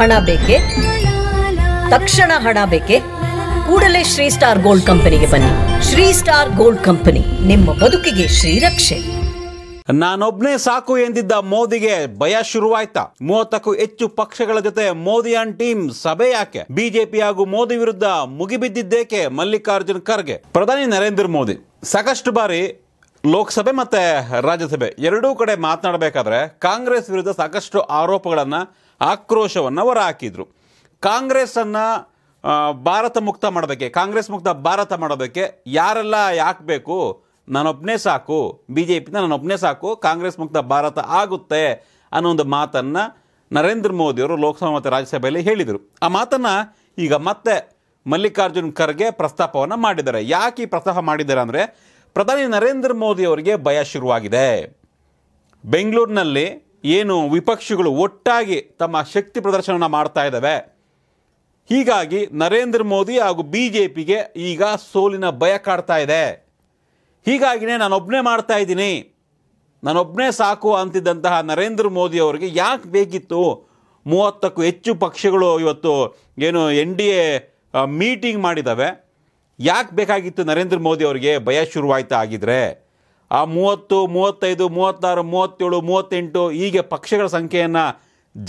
ಹಣ ಬೇಕೆ ತಕ್ಷಣ ಹಣ ಬೇಕೆ ಕೂಡಲೇ ಶ್ರೀ ಸ್ಟಾರ್ ಗೋಲ್ಡ್ ಕಂಪನಿಗೆ ಬನ್ನಿ ಶ್ರೀ ಸ್ಟಾರ್ ಗೋಲ್ಡ್ ಕಂಪನಿ ನಿಮ್ಮ ಬದುಕಿಗೆ ಶ್ರೀರಕ್ಷೆ ನಾನೊಬ್ನೇ ಸಾಕು ಎಂದಿದ್ದ ಮೋದಿಗೆ ಭಯ ಶುರುವಾಯ್ತಾ ಮೂವತ್ತಕ್ಕೂ ಹೆಚ್ಚು ಪಕ್ಷಗಳ ಜೊತೆ ಮೋದಿ ಅಂಡ್ ಟೀಮ್ ಸಭೆ ಯಾಕೆ ಬಿಜೆಪಿ ಹಾಗೂ ಮೋದಿ ವಿರುದ್ಧ ಮುಗಿಬಿದ್ದಿದ್ದೇಕೆ ಮಲ್ಲಿಕಾರ್ಜುನ್ ಖರ್ಗೆ ಪ್ರಧಾನಿ ನರೇಂದ್ರ ಮೋದಿ ಸಾಕಷ್ಟು ಬಾರಿ ಲೋಕಸಭೆ ಮತ್ತು ರಾಜ್ಯಸಭೆ ಎರಡೂ ಕಡೆ ಮಾತನಾಡಬೇಕಾದ್ರೆ ಕಾಂಗ್ರೆಸ್ ವಿರುದ್ಧ ಸಾಕಷ್ಟು ಆರೋಪಗಳನ್ನು ಆಕ್ರೋಶವನ್ನು ಕಾಂಗ್ರೆಸ್ ಕಾಂಗ್ರೆಸ್ಸನ್ನು ಭಾರತ ಮುಕ್ತ ಮಾಡಬೇಕೆ ಕಾಂಗ್ರೆಸ್ ಮುಕ್ತ ಭಾರತ ಮಾಡೋದಕ್ಕೆ ಯಾರೆಲ್ಲ ಯಾಕಬೇಕು ನಾನೊಬ್ಬನೇ ಸಾಕು ಬಿ ಜೆ ಪಿನ ನಾನೊಬ್ಬನೇ ಸಾಕು ಕಾಂಗ್ರೆಸ್ ಮುಕ್ತ ಭಾರತ ಆಗುತ್ತೆ ಅನ್ನೋ ಒಂದು ಮಾತನ್ನು ನರೇಂದ್ರ ಮೋದಿಯವರು ಲೋಕಸಭೆ ಮತ್ತು ರಾಜ್ಯಸಭೆಯಲ್ಲಿ ಹೇಳಿದರು ಆ ಮಾತನ್ನು ಈಗ ಮತ್ತೆ ಮಲ್ಲಿಕಾರ್ಜುನ್ ಖರ್ಗೆ ಪ್ರಸ್ತಾಪವನ್ನು ಮಾಡಿದ್ದಾರೆ ಯಾಕೆ ಈ ಪ್ರಸ್ತಾಪ ಮಾಡಿದ್ದಾರೆ ಅಂದರೆ ಪ್ರಧಾನಿ ನರೇಂದ್ರ ಮೋದಿ ಅವರಿಗೆ ಭಯ ಶುರುವಾಗಿದೆ ಬೆಂಗಳೂರಿನಲ್ಲಿ ಏನು ವಿಪಕ್ಷಗಳು ಒಟ್ಟಾಗಿ ತಮ್ಮ ಶಕ್ತಿ ಪ್ರದರ್ಶನ ಮಾಡ್ತಾ ಇದ್ದಾವೆ ಹೀಗಾಗಿ ನರೇಂದ್ರ ಮೋದಿ ಹಾಗೂ ಬಿ ಜೆ ಪಿಗೆ ಈಗ ಸೋಲಿನ ಭಯ ಕಾಡ್ತಾ ಇದೆ ಹೀಗಾಗಿನೇ ನಾನೊಬ್ಬನೇ ಮಾಡ್ತಾ ಇದ್ದೀನಿ ನಾನೊಬ್ಬನೇ ಸಾಕು ಅಂತಿದ್ದಂತಹ ನರೇಂದ್ರ ಮೋದಿ ಅವರಿಗೆ ಯಾಕೆ ಬೇಕಿತ್ತು ಮೂವತ್ತಕ್ಕೂ ಹೆಚ್ಚು ಪಕ್ಷಗಳು ಇವತ್ತು ಏನು ಎನ್ ಡಿ ಎ ಮೀಟಿಂಗ್ ಮಾಡಿದ್ದಾವೆ ಯಾಕೆ ಬೇಕಾಗಿತ್ತು ನರೇಂದ್ರ ಮೋದಿ ಅವರಿಗೆ ಭಯ ಶುರುವಾಯಿತು ಆಗಿದ್ರೆ ಆ ಮೂವತ್ತು ಮೂವತ್ತೈದು ಮೂವತ್ತಾರು ಮೂವತ್ತೇಳು ಮೂವತ್ತೆಂಟು ಹೀಗೆ ಪಕ್ಷಗಳ ಸಂಖ್ಯೆಯನ್ನು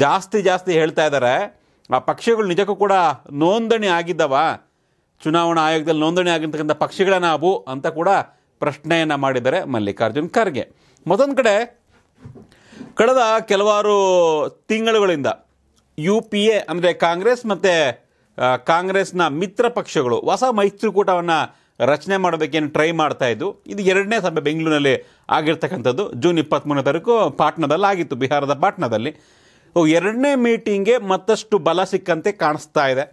ಜಾಸ್ತಿ ಜಾಸ್ತಿ ಹೇಳ್ತಾ ಇದ್ದಾರೆ ಆ ಪಕ್ಷಗಳು ನಿಜಕ್ಕೂ ಕೂಡ ನೋಂದಣಿ ಆಗಿದ್ದವ ಚುನಾವಣಾ ಆಯೋಗದಲ್ಲಿ ನೋಂದಣಿ ಆಗಿರ್ತಕ್ಕಂಥ ಪಕ್ಷಗಳ ನಾವು ಅಂತ ಕೂಡ ಪ್ರಶ್ನೆಯನ್ನು ಮಾಡಿದ್ದಾರೆ ಮಲ್ಲಿಕಾರ್ಜುನ್ ಖರ್ಗೆ ಮತ್ತೊಂದು ಕಡೆ ಕಳೆದ ಕೆಲವಾರು ತಿಂಗಳುಗಳಿಂದ ಯು ಪಿ ಎ ಅಂದರೆ ಕಾಂಗ್ರೆಸ್ ಮತ್ತು ಕಾಂಗ್ರೆಸ್ನ ಮಿತ್ರ ಪಕ್ಷಗಳು ಹೊಸ ಮೈತ್ರಿಕೂಟವನ್ನು ರಚನೆ ಮಾಡಬೇಕೇನು ಟ್ರೈ ಮಾಡ್ತಾ ಇದ್ದು ಇದು ಎರಡನೇ ಸಭೆ ಬೆಂಗಳೂರಿನಲ್ಲಿ ಆಗಿರ್ತಕ್ಕಂಥದ್ದು ಜೂನ್ ಇಪ್ಪತ್ತ್ಮೂರನೇ ತಾರೀಕು ಪಾಟ್ನಾದಲ್ಲಿ ಆಗಿತ್ತು ಬಿಹಾರದ ಪಾಟ್ನಾದಲ್ಲಿ ಎರಡನೇ ಮೀಟಿಂಗ್ಗೆ ಮತ್ತಷ್ಟು ಬಲ ಸಿಕ್ಕಂತೆ ಕಾಣಿಸ್ತಾ ಇದೆ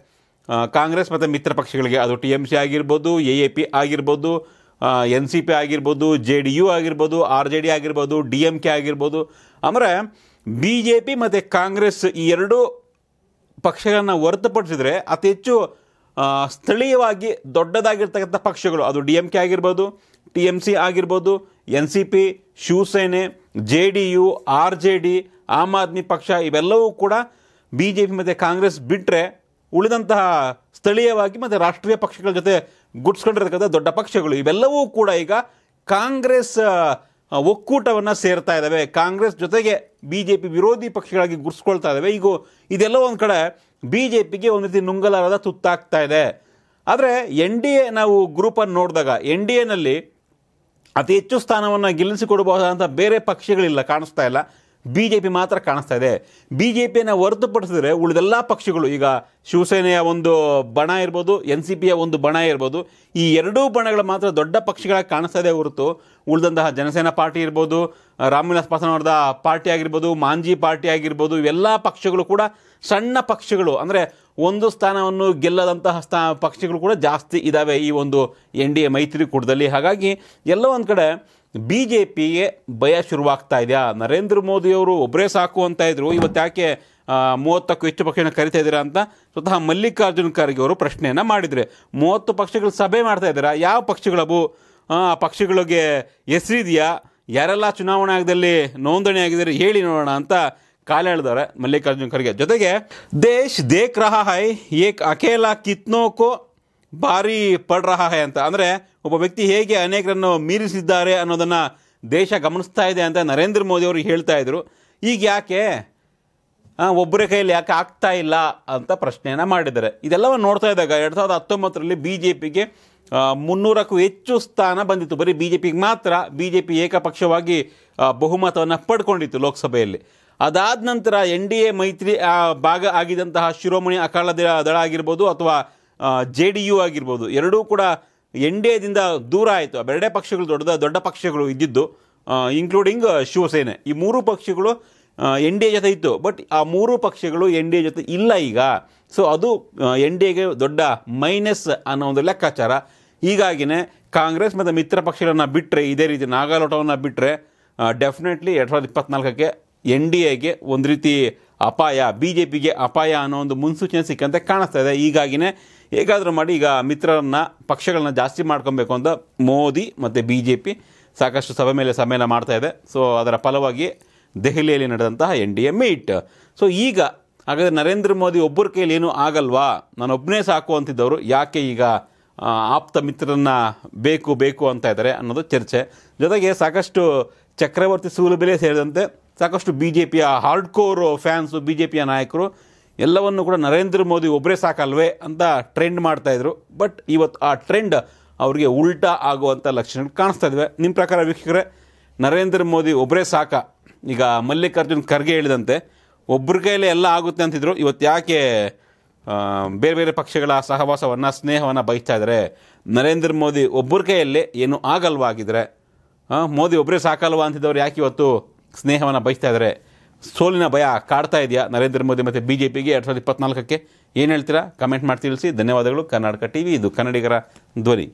ಕಾಂಗ್ರೆಸ್ ಮತ್ತು ಮಿತ್ರ ಪಕ್ಷಗಳಿಗೆ ಅದು ಟಿ ಎಮ್ ಸಿ ಆಗಿರ್ಬೋದು ಎ ಎ ಪಿ ಆಗಿರ್ಬೋದು ಎನ್ ಸಿ ಪಿ ಆಗಿರ್ಬೋದು ಜೆ ಡಿ ಯು ಆಗಿರ್ಬೋದು ಆರ್ ಜೆ ಡಿ ಆಗಿರ್ಬೋದು ಡಿ ಎಮ್ ಕೆ ಆಗಿರ್ಬೋದು ಅಂದರೆ ಬಿ ಜೆ ಪಿ ಮತ್ತು ಕಾಂಗ್ರೆಸ್ ಈ ಎರಡೂ ಪಕ್ಷಗಳನ್ನು ಹೊರತುಪಡಿಸಿದರೆ ಅತಿ ಹೆಚ್ಚು ಸ್ಥಳೀಯವಾಗಿ ದೊಡ್ಡದಾಗಿರ್ತಕ್ಕಂಥ ಪಕ್ಷಗಳು ಅದು ಡಿ ಎಮ್ ಕೆ ಆಗಿರ್ಬೋದು ಟಿ ಎಮ್ ಸಿ ಆಗಿರ್ಬೋದು N C P Shiv Sena J D U R J D Aam Aadmi ಪಕ್ಷ ಇವೆಲ್ಲವೂ ಕೂಡ ಬಿ ಜೆ ಪಿ ಮತ್ತು ಕಾಂಗ್ರೆಸ್ ಬಿಟ್ಟರೆ ಉಳಿದಂತಹ ಸ್ಥಳೀಯವಾಗಿ ಮತ್ತು ರಾಷ್ಟ್ರೀಯ ಪಕ್ಷಗಳ ಜೊತೆ ಗುಡ್ಸ್ಕೊಂಡಿರ್ತಕ್ಕಂಥ ದೊಡ್ಡ ಪಕ್ಷಗಳು ಇವೆಲ್ಲವೂ ಕೂಡ ಈಗ ಕಾಂಗ್ರೆಸ್ ಒಕ್ಕೂಟವನ್ನು ಸೇರ್ತಾ ಇದ್ದಾವೆ ಕಾಂಗ್ರೆಸ್ ಜೊತೆಗೆ ಬಿ ಜೆ ಪಿ ವಿರೋಧಿ ಪಕ್ಷಗಳಾಗಿ ಗುರ್ಸ್ಕೊಳ್ತಾ ಇದ್ದಾವೆ ಈಗ ಇದೆಲ್ಲ ಒಂದು ಕಡೆ ಬಿ ಜೆ ಪಿಗೆ ಒಂದು ರೀತಿ ನುಂಗಲಾರದ ತುತ್ತಾಗ್ತಾ ಇದೆ ಆದರೆ ಎನ್ ಡಿ ಎ ನಾವು ಗ್ರೂಪನ್ನು ನೋಡಿದಾಗ ಎನ್ ಡಿ ಎನಲ್ಲಿ ಅತಿ ಹೆಚ್ಚು ಸ್ಥಾನವನ್ನು ಗೆಲ್ಲಿಸಿಕೊಡಬಹುದಾದಂಥ ಬೇರೆ ಪಕ್ಷಗಳಿಲ್ಲ ಕಾಣಿಸ್ತಾ ಇಲ್ಲ ಬಿ ಜೆ ಪಿ ಮಾತ್ರ ಕಾಣಿಸ್ತಾ ಇದೆ ಬಿ ಜೆ ಪಿಯನ್ನು ಹೊರತುಪಡಿಸಿದ್ರೆ ಉಳಿದೆಲ್ಲ ಪಕ್ಷಗಳು ಈಗ ಶಿವಸೇನೆಯ ಒಂದು ಬಣ ಇರ್ಬೋದು ಎನ್ ಸಿ ಪಿಯ ಒಂದು ಬಣ ಇರ್ಬೋದು ಈ ಎರಡೂ ಬಣಗಳು ಮಾತ್ರ ದೊಡ್ಡ ಪಕ್ಷಗಳಾಗಿ ಕಾಣಿಸ್ತಾ ಇದೆ ಹೊರತು ಉಳಿದಂತಹ ಜನಸೇನಾ ಪಾರ್ಟಿ ಇರ್ಬೋದು ವಿಲಾಸ್ ಪಾಸನ್ ಅವರದ ಪಾರ್ಟಿ ಆಗಿರ್ಬೋದು ಮಾಂಜಿ ಪಾರ್ಟಿ ಆಗಿರ್ಬೋದು ಇವೆಲ್ಲ ಪಕ್ಷಗಳು ಕೂಡ ಸಣ್ಣ ಪಕ್ಷಗಳು ಅಂದರೆ ಒಂದು ಸ್ಥಾನವನ್ನು ಗೆಲ್ಲದಂತಹ ಸ್ಥಾ ಪಕ್ಷಗಳು ಕೂಡ ಜಾಸ್ತಿ ಇದ್ದಾವೆ ಈ ಒಂದು ಎನ್ ಡಿ ಎ ಮೈತ್ರಿಕೂಟದಲ್ಲಿ ಹಾಗಾಗಿ ಎಲ್ಲ ಒಂದು ಕಡೆ ಬಿ ಜೆ ಪಿಗೆ ಭಯ ಶುರುವಾಗ್ತಾ ಇದೆಯಾ ನರೇಂದ್ರ ಮೋದಿಯವರು ಒಬ್ಬರೇ ಸಾಕು ಅಂತ ಇದ್ದರು ಇವತ್ತು ಯಾಕೆ ಮೂವತ್ತಕ್ಕೂ ಹೆಚ್ಚು ಪಕ್ಷನ ಕರಿತಾ ಇದ್ದೀರಾ ಅಂತ ಸ್ವತಃ ಮಲ್ಲಿಕಾರ್ಜುನ ಖರ್ಗೆ ಅವರು ಪ್ರಶ್ನೆಯನ್ನು ಮಾಡಿದರೆ ಮೂವತ್ತು ಪಕ್ಷಗಳ ಸಭೆ ಮಾಡ್ತಾ ಇದ್ದೀರಾ ಯಾವ ಪಕ್ಷಗಳವು ಆ ಪಕ್ಷಗಳಿಗೆ ಹೆಸರಿದೆಯಾ ಯಾರೆಲ್ಲ ಚುನಾವಣಾ ಆಗದಲ್ಲಿ ನೋಂದಣಿ ಆಗಿದ್ದಾರೆ ಹೇಳಿ ನೋಡೋಣ ಅಂತ ಕಾಲ ಹೇಳಿದಾರೆ ಮಲ್ಲಿಕಾರ್ಜುನ್ ಖರ್ಗೆ ಜೊತೆಗೆ ದೇಶ್ ದೇಖ್ ರಹ ಹೈ ಏಕ್ ಅಕೇಲಾ ಕಿತ್ನೋಕೋ ಭಾರಿ ಪಡ್ ರಹ ಹೈ ಅಂತ ಅಂದರೆ ಒಬ್ಬ ವ್ಯಕ್ತಿ ಹೇಗೆ ಅನೇಕರನ್ನು ಮೀರಿಸಿದ್ದಾರೆ ಅನ್ನೋದನ್ನು ದೇಶ ಗಮನಿಸ್ತಾ ಇದೆ ಅಂತ ನರೇಂದ್ರ ಮೋದಿ ಅವರು ಹೇಳ್ತಾ ಇದ್ರು ಈಗ ಯಾಕೆ ಒಬ್ಬರ ಕೈಯಲ್ಲಿ ಯಾಕೆ ಆಗ್ತಾ ಇಲ್ಲ ಅಂತ ಪ್ರಶ್ನೆಯನ್ನು ಮಾಡಿದ್ದಾರೆ ಇದೆಲ್ಲವನ್ನು ನೋಡ್ತಾ ಇದ್ದಾಗ ಎರಡು ಸಾವಿರದ ಹತ್ತೊಂಬತ್ತರಲ್ಲಿ ಬಿ ಜೆ ಪಿಗೆ ಮುನ್ನೂರಕ್ಕೂ ಹೆಚ್ಚು ಸ್ಥಾನ ಬಂದಿತ್ತು ಬರೀ ಬಿ ಜೆ ಪಿಗೆ ಮಾತ್ರ ಬಿ ಜೆ ಪಿ ಏಕಪಕ್ಷವಾಗಿ ಬಹುಮತವನ್ನು ಪಡ್ಕೊಂಡಿತ್ತು ಲೋಕಸಭೆಯಲ್ಲಿ ಅದಾದ ನಂತರ ಎನ್ ಡಿ ಎ ಮೈತ್ರಿ ಭಾಗ ಆಗಿದಂತಹ ಶಿರೋಮಣಿ ಅಕಾಲ ದಳ ಆಗಿರ್ಬೋದು ಅಥವಾ ಜೆ ಡಿ ಯು ಆಗಿರ್ಬೋದು ಎರಡೂ ಕೂಡ ಎನ್ ಡಿ ಎದಿಂದ ದೂರ ಆಯಿತು ಬೆರಡೆ ಪಕ್ಷಗಳು ದೊಡ್ಡ ದೊಡ್ಡ ಪಕ್ಷಗಳು ಇದ್ದಿದ್ದು ಇನ್ಕ್ಲೂಡಿಂಗ್ ಶಿವಸೇನೆ ಈ ಮೂರು ಪಕ್ಷಗಳು ಎನ್ ಡಿ ಎ ಜೊತೆ ಇತ್ತು ಬಟ್ ಆ ಮೂರು ಪಕ್ಷಗಳು ಎನ್ ಡಿ ಎ ಜೊತೆ ಇಲ್ಲ ಈಗ ಸೊ ಅದು ಎನ್ ಡಿ ಎಗೆ ದೊಡ್ಡ ಮೈನಸ್ ಅನ್ನೋ ಒಂದು ಲೆಕ್ಕಾಚಾರ ಹೀಗಾಗಿನೇ ಕಾಂಗ್ರೆಸ್ ಮತ್ತು ಮಿತ್ರ ಪಕ್ಷಗಳನ್ನು ಬಿಟ್ಟರೆ ಇದೇ ರೀತಿ ನಾಗಾಲೋಟವನ್ನು ಬಿಟ್ಟರೆ ಡೆಫಿನೆಟ್ಲಿ ಎರಡು ಸಾವಿರದ ಇಪ್ಪತ್ನಾಲ್ಕಕ್ಕೆ ಎನ್ ಡಿ ಎಗೆ ಒಂದು ರೀತಿ ಅಪಾಯ ಬಿ ಜೆ ಪಿಗೆ ಅಪಾಯ ಅನ್ನೋ ಒಂದು ಮುನ್ಸೂಚನೆ ಸಿಕ್ಕಂತೆ ಕಾಣಿಸ್ತಾ ಇದೆ ಹೀಗಾಗಿನೇ ಹೇಗಾದರೂ ಮಾಡಿ ಈಗ ಮಿತ್ರರನ್ನ ಪಕ್ಷಗಳನ್ನ ಜಾಸ್ತಿ ಮಾಡ್ಕೊಬೇಕು ಅಂತ ಮೋದಿ ಮತ್ತು ಬಿ ಜೆ ಪಿ ಸಾಕಷ್ಟು ಸಭೆ ಮೇಲೆ ಸಮ್ಮೇಳನ ಮಾಡ್ತಾ ಇದೆ ಸೊ ಅದರ ಫಲವಾಗಿ ದೆಹಲಿಯಲ್ಲಿ ನಡೆದಂತಹ N D A meet so ಈಗ ಹಾಗಾದರೆ ನರೇಂದ್ರ ಮೋದಿ ಒಬ್ಬರ ಕೈಯಲ್ಲಿ ಏನೂ ಆಗಲ್ವಾ ನಾನು ಒಬ್ಬನೇ ಸಾಕು ಅಂತಿದ್ದವರು ಯಾಕೆ ಈಗ ಆಪ್ತ ಮಿತ್ರರನ್ನ ಬೇಕು ಬೇಕು ಅಂತ ಇದ್ದಾರೆ ಅನ್ನೋದು ಚರ್ಚೆ ಜೊತೆಗೆ ಸಾಕಷ್ಟು ಚಕ್ರವರ್ತಿ ಸೂಲಭೆಲೆ ಸೇರಿದಂತೆ ಸಾಕಷ್ಟು ಬಿ ಜೆ ಪಿಯ hard core fans B J ಪಿಯ ನಾಯಕರು ಎಲ್ಲವನ್ನು ಕೂಡ ನರೇಂದ್ರ ಮೋದಿ ಒಬ್ಬರೇ ಸಾಕಲ್ವೇ ಅಂತ ಟ್ರೆಂಡ್ ಮಾಡ್ತಾಯಿದ್ರು ಬಟ್ ಇವತ್ತು ಆ ಟ್ರೆಂಡ್ ಅವರಿಗೆ ಉಲ್ಟ ಆಗುವಂಥ ಲಕ್ಷಣಗಳು ಕಾಣಿಸ್ತಾ ಇದ್ದಾವೆ ನಿಮ್ಮ ಪ್ರಕಾರ ವೀಕ್ಷಕರೇ ನರೇಂದ್ರ ಮೋದಿ ಒಬ್ಬರೇ ಸಾಕ ಈಗ ಮಲ್ಲಿಕಾರ್ಜುನ್ ಖರ್ಗೆ ಹೇಳಿದಂತೆ ಒಬ್ಬರ ಕೈಯಲ್ಲೇ ಎಲ್ಲ ಆಗುತ್ತೆ ಅಂತಿದ್ರು ಇವತ್ತು ಯಾಕೆ ಬೇರೆ ಬೇರೆ ಪಕ್ಷಗಳ ಸಹವಾಸವನ್ನು ಸ್ನೇಹವನ್ನು ಬಯಸ್ತಾ ಇದ್ದಾರೆ ನರೇಂದ್ರ ಮೋದಿ ಒಬ್ಬರ ಕೈಯಲ್ಲೇ ಏನೂ ಆಗಲ್ವಾಗಿದ್ದರೆ ಮೋದಿ ಒಬ್ಬರೇ ಸಾಕಲ್ವಾ ಅಂತಿದ್ದವ್ರು ಯಾಕೆ ಇವತ್ತು ಸ್ನೇಹವನ್ನು ಬಯಸ್ತಾ ಇದ್ದಾರೆ ಸೋಲಿನ ಭಯ ಕಾಡ್ತಾ ಇದೆಯಾ ನರೇಂದ್ರ ಮೋದಿ ಮತ್ತು ಬಿ ಜೆ ಪಿಗೆ ಎರಡು ಸಾವಿರದ ಇಪ್ಪತ್ನಾಲ್ಕಕ್ಕೆ ಏನು ಹೇಳ್ತೀರಾ ಕಮೆಂಟ್ ಮಾಡಿ ತಿಳಿಸಿ ಧನ್ಯವಾದಗಳು ಕರ್ನಾಟಕ ಟಿ ವಿ ಇದು ಕನ್ನಡಿಗರ ಧ್ವನಿ